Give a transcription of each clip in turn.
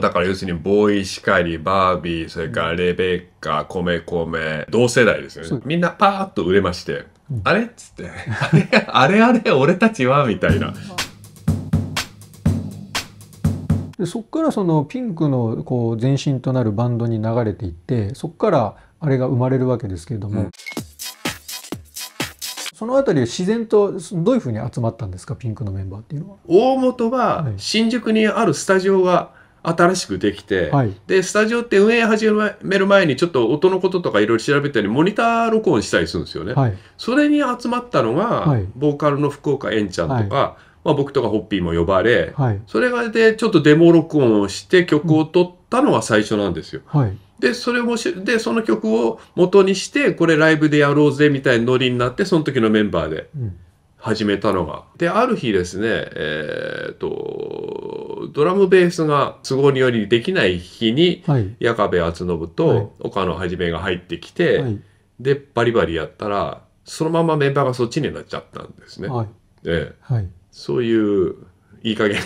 だから要するにボーイしかり、バービー、それからレベッカ、コメコメ、同世代ですよね。みんなパーッと売れまして、うん、あれっつって、あ れあれあれ俺たちはみたいな。でそこからそのピンクのこう前身となるバンドに流れていってそこからあれが生まれるわけですけれども、うん、その辺り自然とどういうふうに集まったんですかピンクのメンバーっていうのは。大本は新宿にあるスタジオが、はい新しくできて、はい、でスタジオって運営始める前にちょっと音のこととかいろいろ調べたりモニター録音したりするんですよね、はい、それに集まったのが、はい、ボーカルの福岡んちゃんとか、まあ、僕とかホッピーも呼ばれ、それがでちょっとデモ録音をして曲を取ったのが最初なんですよ。でそれもでその曲を元にしてこれライブでやろうぜみたいなノリになってその時のメンバーで。うん始めたのが。で、ある日ですね、えっ、ー、と、ドラムベースが都合によりできない日に、はい、矢壁厚信と岡野一めが入ってきて、はい、で、バリバリやったら、そのままメンバーがそっちになっちゃったんですね。はい、ええ、はい、そういういい加減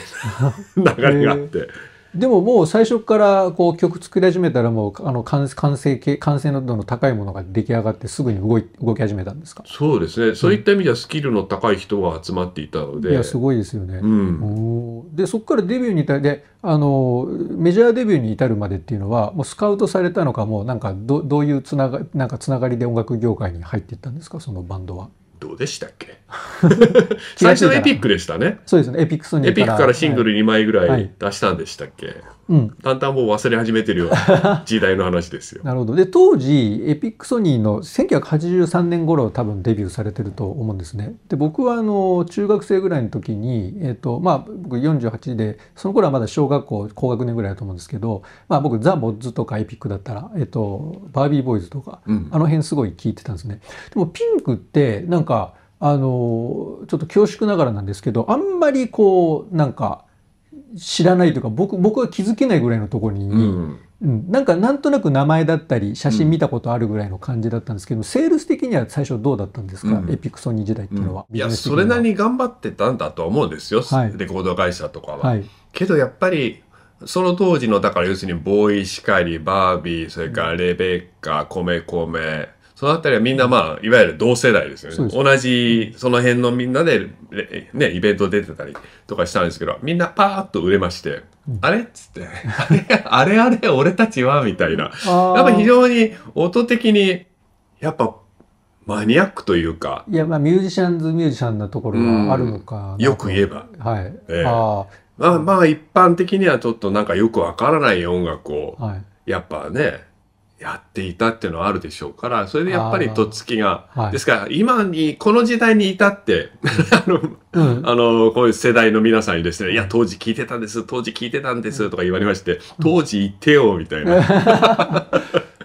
な流れがあって。え ーでももう最初からこう曲作り始めたらもうあの完成形完成度の高いものが出来上がってすぐに動い動き始めたんですかそうですねそういった意味ではスキルの高い人が集まっていたので、うん、いやすごいですよね、うん、でそこからデビューに至であのメジャーデビューに至るまでっていうのはもうスカウトされたのかもうなんかどどういうつながなんかつながりで音楽業界に入っていったんですかそのバンドは。どうでしたっけ最初のエピックでしたね。そうですね、エピックスにエピックからシングル2枚ぐらい出したんでしたっけ、はいうん、だんだんもう忘れ始めてるような時代の話ですよ。なるほどで当時エピックソニーの1983年頃多分デビューされてると思うんですね。で僕はあの中学生ぐらいの時に、えーとまあ、僕48でその頃はまだ小学校高学年ぐらいだと思うんですけど、まあ、僕ザ・ボッズとかエピックだったら、えーと、とバービーボーイズとか、うん、あの辺すごい聞いてたんですね。でもピンクってなんかあのちょっと恐縮ながらなんですけどあんまりこうなんか知らないというか僕僕は気づけないぐらいのところに、うんうん、なんかなんとなく名前だったり写真見たことあるぐらいの感じだったんですけど、うん、セールス的には最初どうだったんですか、うん、エピクソニー時代っていうのは。いやそれなりに頑張ってたんだと思うんですよ、はい、レコード会社とかは。はい、けどやっぱりその当時のだから要するにボーイしかりバービーそれからレベッカ米米そのあたりはみんなまあ、いわゆる同世代ですよね。同じ、その辺のみんなで、ね、イベント出てたりとかしたんですけど、みんなパーッと売れまして、あれっつって、あれ、あれあれ俺たちはみたいな。やっぱ非常に音的に、やっぱ、マニアックというか。いや、まあ、ミュージシャンズミュージシャンなところがあるのかよく言えば。はい。えまあ、まあ、一般的にはちょっとなんかよくわからない音楽を、はい、やっぱね、やっていたっていうのはあるでしょうから、それでやっぱりとっつきが、はい、ですから今に、この時代に至って、あの、うん、あの、こういう世代の皆さんにですね、いや、当時聞いてたんです、当時聞いてたんです、とか言われまして、うん、当時言ってよ、みたいな。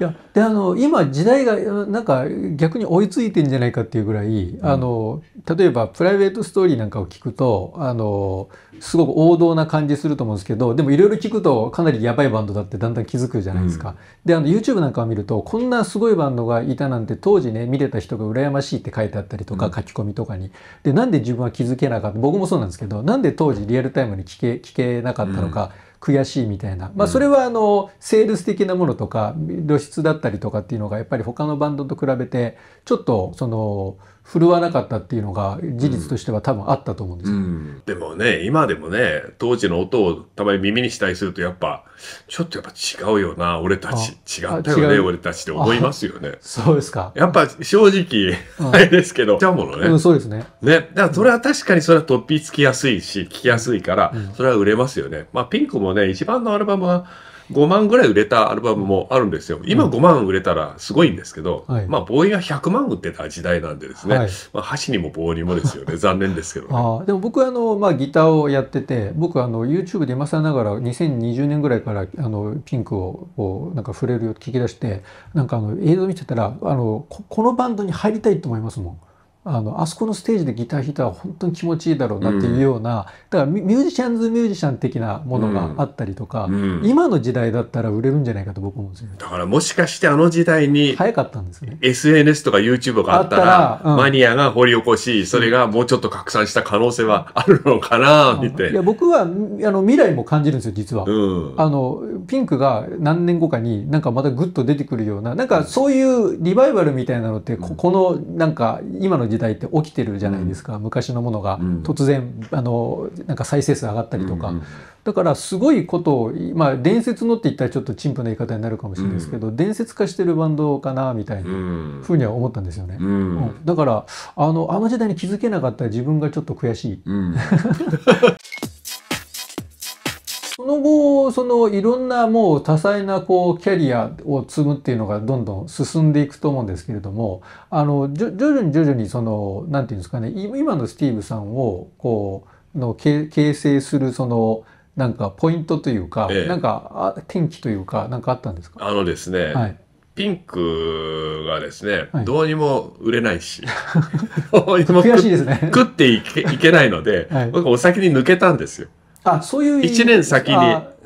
いやであの今時代がなんか逆に追いついてんじゃないかっていうぐらい、うん、あの例えばプライベートストーリーなんかを聞くとあのすごく王道な感じすると思うんですけどでもいろいろ聞くとかなりやばいバンドだってだんだん気づくじゃないですか。うん、であの YouTube なんかを見るとこんなすごいバンドがいたなんて当時ね見れた人が羨ましいって書いてあったりとか、書き込みとかに。でなんで自分は気づけなかった僕もそうなんですけどなんで当時リアルタイムに聞け聞けなかったのか。悔しいみたいな、まあ、それはあのセールス的なものとか露出だったりとかっていうのがやっぱり他のバンドと比べてちょっとその。振るわなかったっていうのが事実としては多分あったと思うんです、うんうん、でもね今でもね当時の音をたまに耳にしたりするとやっぱちょっとやっぱ違うよな俺たち違ったよね俺たちって思いますよねそうですかやっぱ正直あれですけどちゃうものね、うん、そうですねねだからそれは確かにそれはとっぴつきやすいし聞きやすいからそれは売れますよね、まあピンクもね一番のアルバムは5万ぐらい売れたアルバムもあるんですよ。今5万売れたらすごいんですけど、うんはい、まあ、ボーイが100万売ってた時代なんでですね、はい、まあ、箸にも棒にもですよね、残念ですけど、ね、あでも僕はあの、まあ、ギターをやってて、僕あの YouTube で今更ながら2020年ぐらいからあのピンクををなんか触れるよ聞き出して、なんかあの映像見てたらあのこ、このバンドに入りたいと思いますもん。あのあそこのステージでギター弾いたら本当に気持ちいいだろうなっていうような、だからミュージシャンズミュージシャン的なものがあったりとか、うん今の時代だったら売れるんじゃないかと僕思うんですよ、ね、だからもしかしてあの時代に早かったんですね SNS とか YouTube があったら、うん、マニアが掘り起こしそれがもうちょっと拡散した可能性はあるのかなみたいな、いや僕はあの未来も感じるんですよ実は、あのピンクが何年後かになんかまたグッと出てくるようななんかそういうリバイバルみたいなのってこ,、このなんか今の時代って起きてるじゃないですか、うん、昔のものが突然、うん、あのなんか再生数上がったりとか、うんだからすごいことを、まあ、伝説のって言ったらちょっと陳腐な言い方になるかもしれないですけど、うん、伝説化してるバンドかなみたいなふうには思ったんですよね、うんだからあのあの時代に気づけなかったら自分がちょっと悔しい。その後、そのいろんなもう多彩なこうキャリアを積むっていうのがどんどん進んでいくと思うんですけれども、あの、徐々に徐々にその、なんていうんですかね、今のスティーブさんを、こう、の形成するその、なんかポイントというか、ええ、なんか天気というか、なんかあったんですかあのですね、はい、ピンクがですね、はい、どうにも売れないし、どいにも、ね、食っていけいけないので、はい、僕お先に抜けたんですよ。あそういう一年先に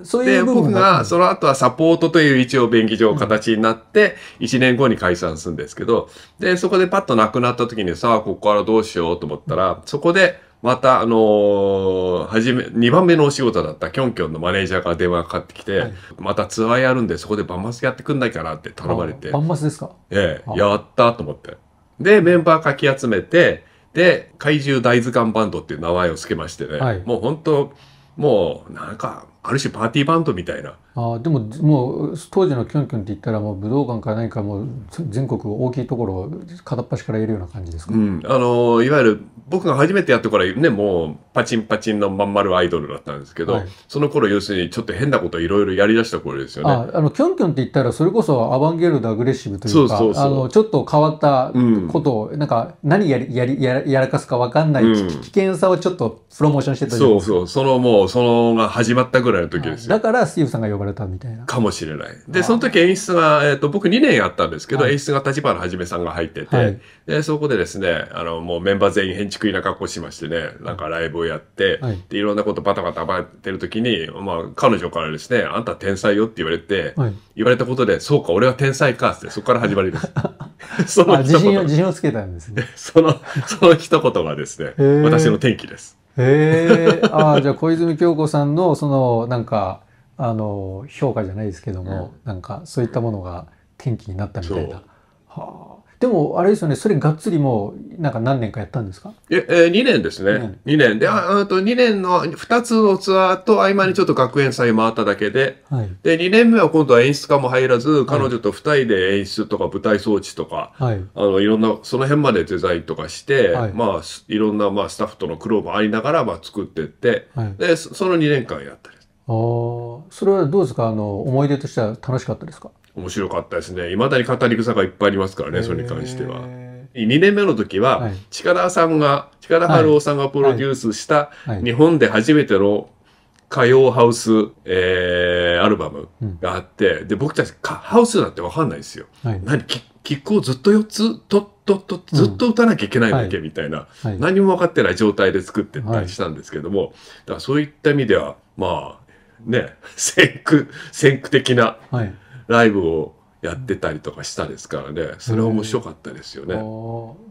そういう僕がその後はサポートという一応便宜上形になって一年後に解散するんですけどでそこでパッとなくなった時にさあここからどうしようと思ったらそこでまたあのー、め二番目のお仕事だったキョンキョンのマネージャーから電話がかかってきて、はい、またツアーやるんでそこでバンマスやってくんないかなって頼まれてバンマスですかええやったと思ってでメンバーかき集めてで怪獣大図鑑バンドっていう名前を付けましてね、はい、もう本当もうなんかある種パーティーバンドみたいなあでももう当時のキョンキョンって言ったらもう武道館か何かもう全国大きいところ片っ端からいるような感じですか、うん、あのいわゆる僕が初めてやってからねもうパチンパチンのまん丸アイドルだったんですけど、はい、その頃要するにちょっと変なこといろいろやりだした頃ですよねあのキョンキョンって言ったらそれこそアバンゲルドアグレッシブというかあのちょっと変わったことを、うん、なんか何やりやりややらかすか分かんない、うん、危険さをちょっとプロモーションしてたそうそうそのもうそのが始まったぐらいの時ですよだからスティーブさんが呼ばれれたみたいな。かもしれない。で、その時演出が、えっ、ー、と、僕2年やったんですけど、はい、演出が立花はじめさんが入ってて、はい、で、そこでですね、あの、もうメンバー全員変築いな格好しましてね、なんかライブをやって、はい、で、いろんなことバタバタ暴れてる時に、まあ、彼女からですね、あんた天才よって言われて、言われたことで、そうか、俺は天才かって、そこから始まりです。そ の自信を、自信をつけたんですね。その、その一言がですね、私の天気です。へえ、ああ、じゃあ小泉京子さんの、その、なんか、あの評価じゃないですけども、うん、なんかそういったものが転機になったみたいな。はあ、でもあれですよねそれがっつりもうなんか何年かやったんですかえ、え2年ですね2年 ,2 年で、ああと2年の2つのツアーと合間にちょっと学園祭回っただけで、はい、で2年目は今度は演出家も入らず彼女と2人で演出とか舞台装置とか、はい、あのいろんなその辺までデザインとかして、はい、まあいろんなまあスタッフとの苦労もありながらまあ作ってって、はい、でその2年間やったり。あそれはどうですかあの思い出としては楽しかったですか面白かったですね。いまだに語り草がいっぱいありますからね、それに関しては。2年目の時は、力さんが、力春夫さんがプロデュースした、日本で初めての歌謡ハウス、えー、アルバムがあって、うん、で、僕たちハウスなんてわかんないですよ。はい、何キックをずっと4つ、とっとっと、ずっと打たなきゃいけないだけみたいな、はい、何も分かってない状態で作ってたりしたんですけども、だからそういった意味では、まあ、ね、先駆、先駆的なライブをやってたりとかしたですからね、それは面白かったですよね。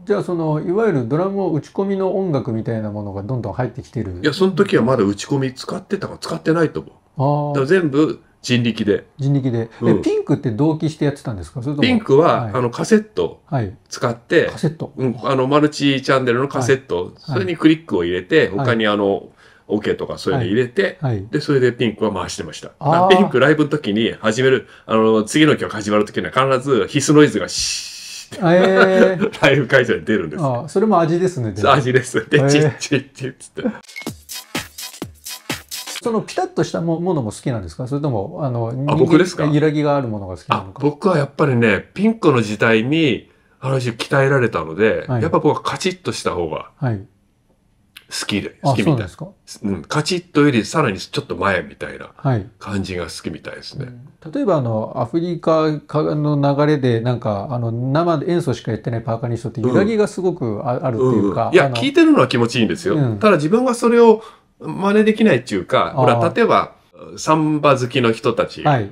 じゃあそのいわゆるドラムを打ち込みの音楽みたいなものがどんどん入ってきてるいやその時はまだ打ち込み使ってたか使ってないと思う。あ全部人力で。人力で。うん、ピンクって同期してやってたんですかピンクは、はい、あのカセット使って、はい、カセット、うん、あのマルチチャンネルのカセット、はい、それにクリックを入れて、他にあのオ、ケ、とかそういうの入れて、はいはい、で、それでピンクは回してました。ピンクライブの時に始める、あの、次の曲始まる時には必ずヒスノイズがシーって、えー、ライブ会場に出るんです、あそれも味ですね。味です。で、えー、チッチッチッって。そのピタッとしたものも好きなんですかそれとも、あの、あ僕ですか揺らぎがあるものが好きなのか僕はやっぱりね、ピンクの時代に、ある鍛えられたので、はい、やっぱ僕はカチッとした方が、はい好きで、好きみたいですか、うん。カチッとよりさらにちょっと前みたいな感じが好きみたいですね。はいうん、例えばあの、アフリカの流れで、なんか、あの、生で演奏しかやってないパーカニストって揺らぎがすごくあ,、るっていうか。うん、いや、聞いてるのは気持ちいいんですよ。ただ自分はそれを真似できないっていうか、ほら、例えば、サンバ好きの人たち、はい、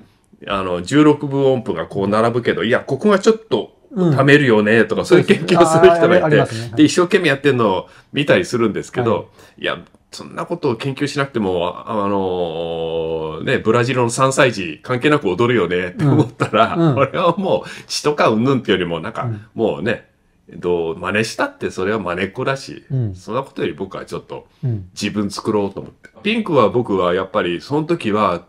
あの、16分音符がこう並ぶけど、いや、ここがちょっと、貯めるよねとか、そういう研究をする人がいて、で、一生懸命やってるのを見たりするんですけど、いや、そんなことを研究しなくても、あのね、ブラジルの3歳児関係なく踊るよねって思ったら、これはもう血とかうんぬんってよりも、なんか、もうね、えっと、真似したってそれは真似っこだし、そんなことより僕はちょっと自分作ろうと思って。ピンクは僕はやっぱりその時は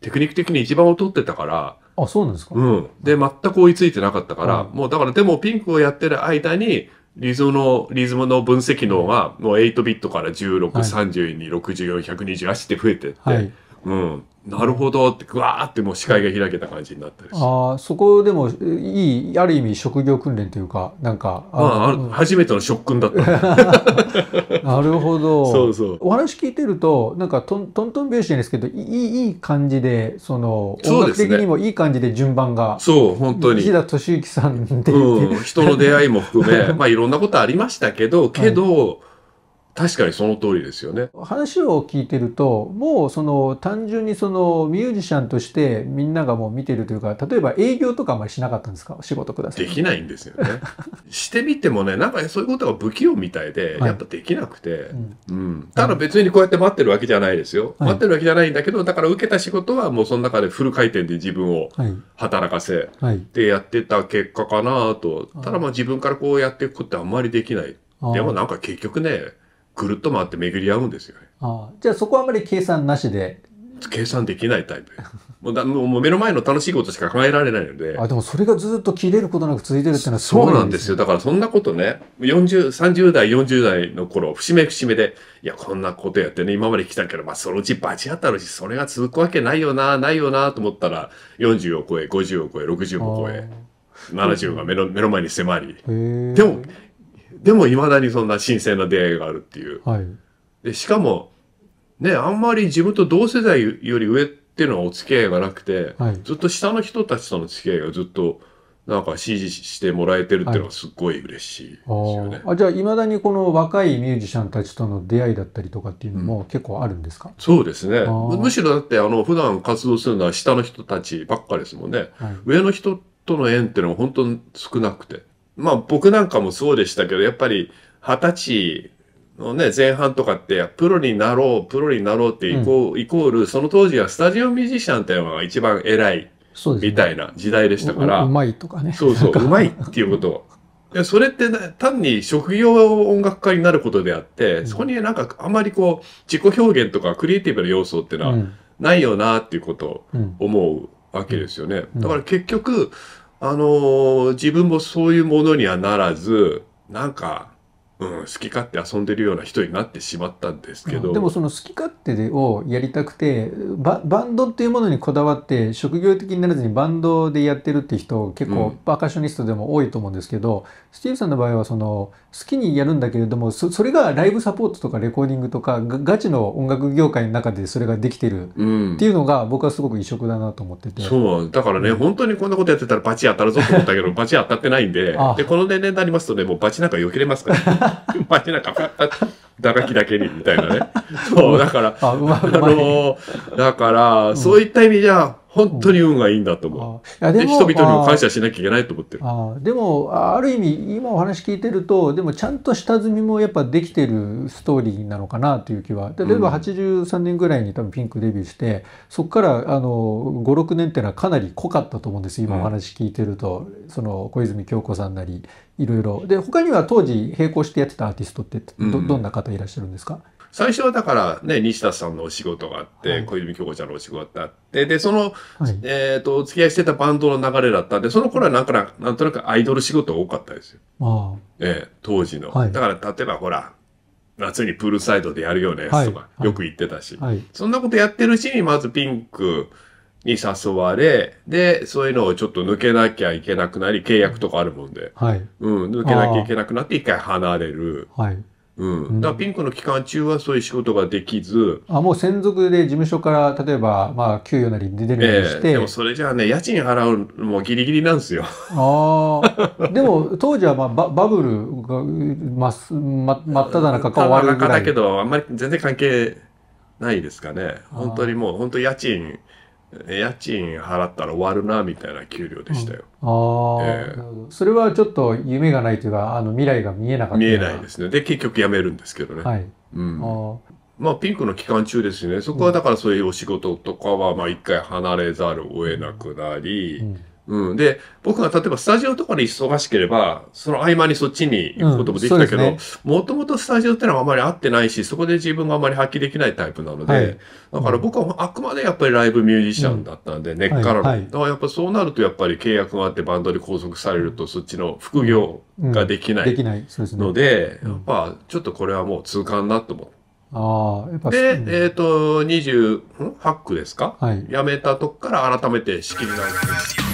テクニック的に一番を取ってたから、あ、そうなんですかうん。で、全く追いついてなかったから、もうだからでもピンクをやってる間に、リズムの、リズムの分析能がもう8ビットから16、はい、32、64、128って増えてって、はい、うん。なるほどってぐわーってもう視界が開けた感じになったりあそこでもいいある意味職業訓練というかなんかまあ、初めての職訓だった なるほどそうそうお話聞いてるとなんかトントントン拍子じゃないですけどいいいい感じでその音楽的にもいい感じで順番がそう本当に石田敏行さんで、うん、人の出会いも含め まあいろんなことありましたけどけど、はい確かにその通りですよね。話を聞いてると、もうその単純にそのミュージシャンとしてみんながもう見てるというか、例えば営業とかあんまりしなかったんですか仕事ください。できないんですよね。してみてもね、なんかそういうことが不器用みたいで、やっぱできなくて、うん、うん。ただ別にこうやって待ってるわけじゃないですよ。はい、待ってるわけじゃないんだけど、だから受けた仕事はもうその中でフル回転で自分を働かせ、はい、でやってた結果かなと。ただまあ自分からこうやっていくことってあんまりできない。でもなんか結局ね、ぐるっと回って巡り合うんですよね。あじゃあそこはあまり計算なしで。計算できないタイプ。もうだもう目の前の楽しいことしか考えられないので。あでもそれがずっと切れることなく続いてるっていうのはすごい、ね、そうなんですよ。だからそんなことね、40、30代、40代の頃、節目節目で、いや、こんなことやってね、今まで来たけど、まあそのうちバチ当たるし、それが続くわけないよな、ないよな、と思ったら、40を超え、50を超え、60を超え、70が目の目の前に迫り。でも、でもいまだにそんな新鮮な出会いがあるっていう。はい、でしかも、ね、あんまり自分と同世代より上っていうのはお付き合いがなくて、はい、ずっと下の人たちとの付き合いがずっとなんか支持してもらえてるっていうのはすっごい嬉しいですよね。はい、あじゃあいまだにこの若いミュージシャンたちとの出会いだったりとかっていうのも結構あるんですか、うん、そうですねむしろだってあの普段活動するのは下の人たちばっかですもんね。上の人との縁っていうのは本当に少なくて。まあ僕なんかもそうでしたけど、やっぱり二十歳のね、前半とかって、プロになろう、プロになろうってイコ,、うん、イコール、その当時はスタジオミュージシャンっていうのが一番偉い、みたいな時代でしたから。うね、うまいとかね。そうそう、うまいっていうことそれって、ね、単に職業音楽家になることであって、そこになんかあんまりこう、自己表現とかクリエイティブな要素っていうのはないよなっていうことを思うわけですよね。だから結局、あのー、自分もそういうものにはならず、なんか、うん、好き勝手遊んでるような人になってしまったんですけど、うん、でもその好き勝手をやりたくてバンドっていうものにこだわって職業的にならずにバンドでやってるって人結構パーカッショニストでも多いと思うんですけど、うん、スティーブさんの場合はその好きにやるんだけれどもそれがライブサポートとかレコーディングとかガチの音楽業界の中でそれができてるっていうのが僕はすごく異色だなと思ってて、うん、そうだからね、本当にこんなことやってたらバチ当たるぞと思ったけどバチ当たってないんででこの年齢になりますとねもうバチなんかよけれますから、ねお前なんか、だらきだけに、みたいなね。そう、だから、あ、あのー、だから、そういった意味じゃ、本当に運がいいんだと思う。うん、で人々にも感謝しなきゃいけないと思ってる。あでもある意味今お話聞いてるとでもちゃんと下積みもやっぱできてるストーリーなのかなという気は例えば83年ぐらいに多分ピンクデビューして、うん、そこから56年っていうのはかなり濃かったと思うんです今お話聞いてると、うん、その小泉京子さんなりいろいろで他には当時並行してやってたアーティストってど,、ん、どんな方いらっしゃるんですか最初はだからね、西田さんのお仕事があって、小泉京子ちゃんのお仕事があって、で、その、はい、えっ、ー、と、お付き合いしてたバンドの流れだったんで、その頃はなんかなんとなくアイドル仕事が多かったですよ。え当時の、はい、だから例えばほら、夏にプールサイドでやるようなやつとか、よく言ってたし、そんなことやってるうちにまずピンク、に誘われ、で、そういうのをちょっと抜けなきゃいけなくなり、契約とかあるもんで、はい、うん、抜けなきゃいけなくなって一回離れる。はい、うん、だからピンクの期間中はそういう仕事ができず、うん、あもう専属で事務所から例えば、まあ、給与なり出てるようにして、えー、でもそれじゃあね家賃払うのもギリギリなんですよああでも当時は、まあ、ババブルが、ま、ま、真っただ中か終わるぐらいだけどあんまり全然関係ないですかね本当にもう本当家賃家賃払ったら終わるなみたいな給料でしたよ。うん、ああ、えー、それはちょっと夢がないというかあの未来が見えなかった見えないですねで結局辞めるんですけどね。はい、うんまあ、ピンクの期間中ですね。そこはだからそういうお仕事とかは、まあ、一回離れざるを得なくなり、うんうん。で、僕が例えばスタジオとかで忙しければ、その合間にそっちに行くこともできたけど、もともとスタジオってのはあまり合ってないし、そこで自分があまり発揮できないタイプなので、はい、だから僕はあくまでやっぱりライブミュージシャンだったんで、うん、根っからの、はいはい、だからやっぱそうなるとやっぱり契約があってバンドに拘束されると、そっちの副業ができないので、やっぱちょっとこれはもう痛感なと思って。あやっぱで、えっ、ー、と、28区ですか、はい、辞めたとこから改めて仕切り直して。